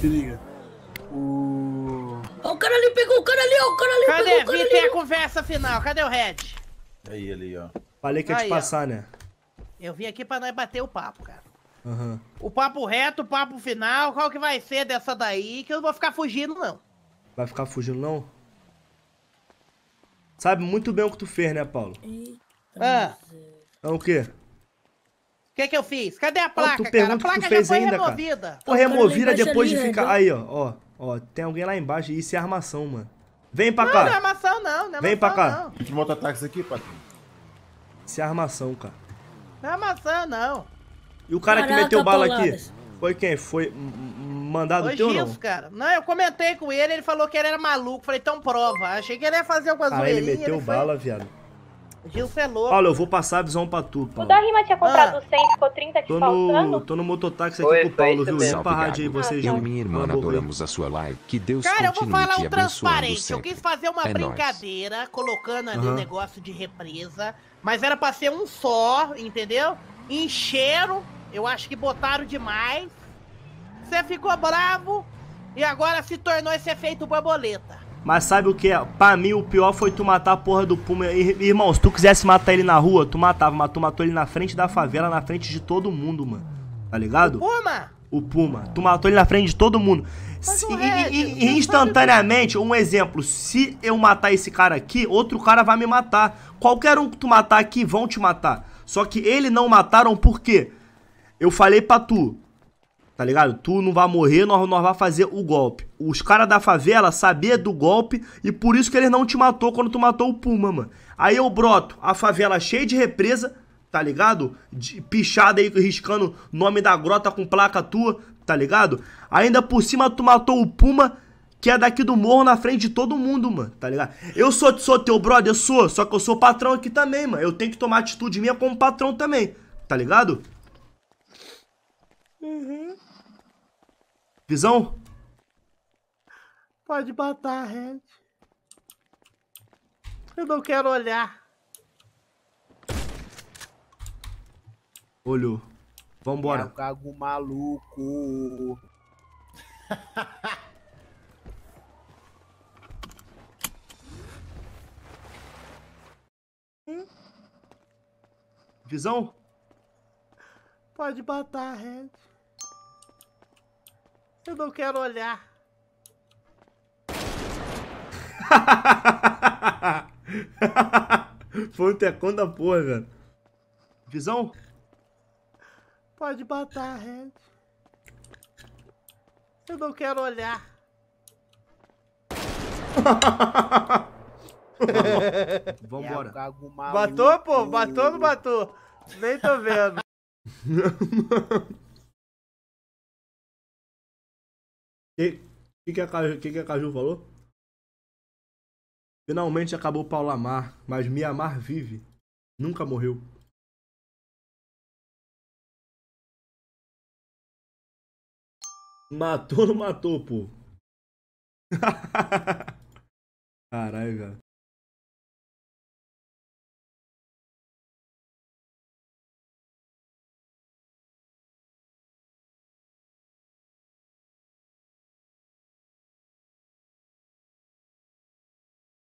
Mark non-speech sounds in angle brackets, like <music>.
Se liga. O. Ó, o cara ali pegou, o cara ali, ó, o cara ali Cadê? pegou. Cadê? ter a conversa final. Cadê o Red? Aí, ali, ó. Falei que ia te passar, ó. né? Eu vim aqui pra nós bater o papo, cara. Uhum. O papo reto, o papo final, qual que vai ser dessa daí? Que eu não vou ficar fugindo, não. Vai ficar fugindo, não? Sabe muito bem o que tu fez, né, Paulo? Eita. Ah. É o quê? que que eu fiz? Cadê a placa, oh, cara? A placa já foi ainda, removida. Pô, removida então, depois de ficar... Aí, ó, ó, ó, tem alguém lá embaixo. Isso é armação, mano. Vem pra não, cá. Não, é armação não, não é Vem pra cá. Não. Deixa eu botar táxi aqui, Patrinho. Isso é armação, cara. Não é armação, não. E o cara Caraca, que meteu bala aqui? Foi quem? Foi mandado Foi teu ou não? cara. Não, eu comentei com ele, ele falou que ele era maluco. Falei, então prova. Achei que ele ia fazer alguma coisa Ah, ele meteu ele bala, foi... viado você é louco. Paulo, eu vou passar a visão pra tu, Paulo. O da tinha comprado ah. 100, ficou 30 aqui tô faltando. tô no mototáxi aqui Oi, com o Paulo, viu? Limpa a rádio aí, ah, vocês. Eu e minha irmã ah, adoramos a sua live. Que Deus Cara, eu vou falar um transparente. Sempre. Eu quis fazer uma é brincadeira, nóis. colocando ali o uhum. um negócio de represa. Mas era pra ser um só, entendeu? Encheram. Eu acho que botaram demais. Você ficou bravo. E agora se tornou esse efeito borboleta. Mas sabe o que é? Pra mim, o pior foi tu matar a porra do Puma. Irmão, se tu quisesse matar ele na rua, tu matava, mas tu matou ele na frente da favela, na frente de todo mundo, mano. Tá ligado? O Puma! O Puma. Tu matou ele na frente de todo mundo. Se, e, e, e instantaneamente, um exemplo, se eu matar esse cara aqui, outro cara vai me matar. Qualquer um que tu matar aqui, vão te matar. Só que ele não mataram por quê? Eu falei pra tu, tá ligado? Tu não vai morrer, nós, nós vamos fazer o golpe. Os caras da favela sabia do golpe e por isso que eles não te matou quando tu matou o Puma, mano. Aí eu broto a favela cheia de represa, tá ligado? De, pichada aí, riscando nome da grota com placa tua, tá ligado? Ainda por cima tu matou o Puma, que é daqui do morro na frente de todo mundo, mano, tá ligado? Eu sou, sou teu brother, sou, só que eu sou patrão aqui também, mano. Eu tenho que tomar atitude minha como patrão também, tá ligado? Uhum. Visão? Pode matar, Red. Eu não quero olhar. Olhou. Vambora. É o cago maluco. Visão? Pode matar, Red. Eu não quero olhar. <laughs> Foi um tecão da porra, velho. Visão? Pode matar, Red. Eu não quero olhar. <laughs> Vambora. Matou, pô? Matou ou não matou? Nem tô vendo. <laughs> que, que, que, a, Caju, que, que a Caju falou? Finalmente acabou Paula Mar, mas Miamar vive. Nunca morreu. Matou ou não matou, pô? <laughs> Caralho, velho.